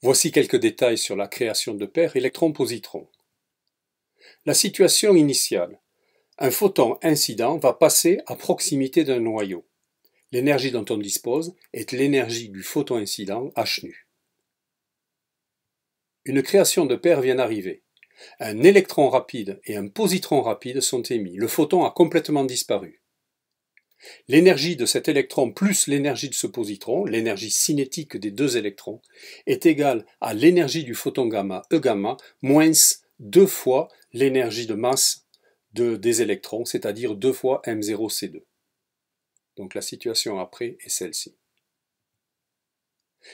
Voici quelques détails sur la création de paires électrons-positrons. La situation initiale. Un photon incident va passer à proximité d'un noyau. L'énergie dont on dispose est l'énergie du photon incident H nu. Une création de paires vient d'arriver. Un électron rapide et un positron rapide sont émis. Le photon a complètement disparu. L'énergie de cet électron plus l'énergie de ce positron, l'énergie cinétique des deux électrons, est égale à l'énergie du photon gamma E gamma moins deux fois l'énergie de masse des électrons, c'est-à-dire deux fois M0C2. Donc la situation après est celle-ci.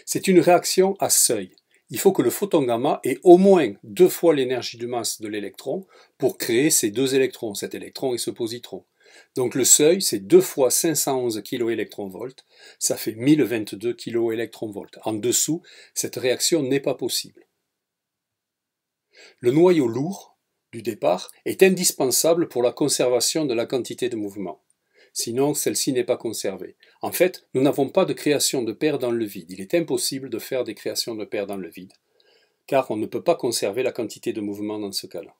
C'est une réaction à seuil. Il faut que le photon gamma ait au moins deux fois l'énergie de masse de l'électron pour créer ces deux électrons, cet électron et ce positron. Donc le seuil, c'est 2 fois 511 kiloélectronvolts, ça fait 1022 kiloélectronvolts. En dessous, cette réaction n'est pas possible. Le noyau lourd du départ est indispensable pour la conservation de la quantité de mouvement. Sinon, celle-ci n'est pas conservée. En fait, nous n'avons pas de création de paires dans le vide. Il est impossible de faire des créations de paires dans le vide, car on ne peut pas conserver la quantité de mouvement dans ce cas-là.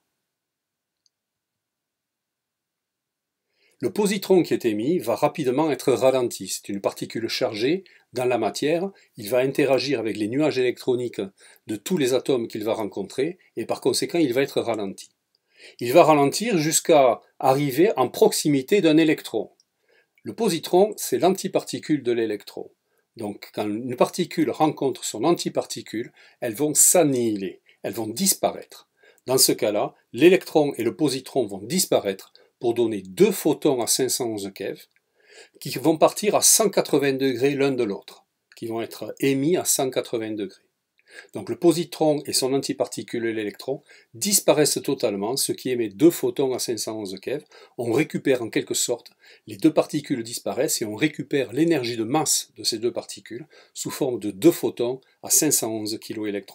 Le positron qui est émis va rapidement être ralenti. C'est une particule chargée dans la matière. Il va interagir avec les nuages électroniques de tous les atomes qu'il va rencontrer et par conséquent, il va être ralenti. Il va ralentir jusqu'à arriver en proximité d'un électron. Le positron, c'est l'antiparticule de l'électron. Donc quand une particule rencontre son antiparticule, elles vont s'annihiler, elles vont disparaître. Dans ce cas-là, l'électron et le positron vont disparaître pour donner deux photons à 511 keV qui vont partir à 180 degrés l'un de l'autre, qui vont être émis à 180 degrés. Donc le positron et son antiparticule, l'électron, disparaissent totalement, ce qui émet deux photons à 511 keV. On récupère en quelque sorte, les deux particules disparaissent et on récupère l'énergie de masse de ces deux particules sous forme de deux photons à 511 keV.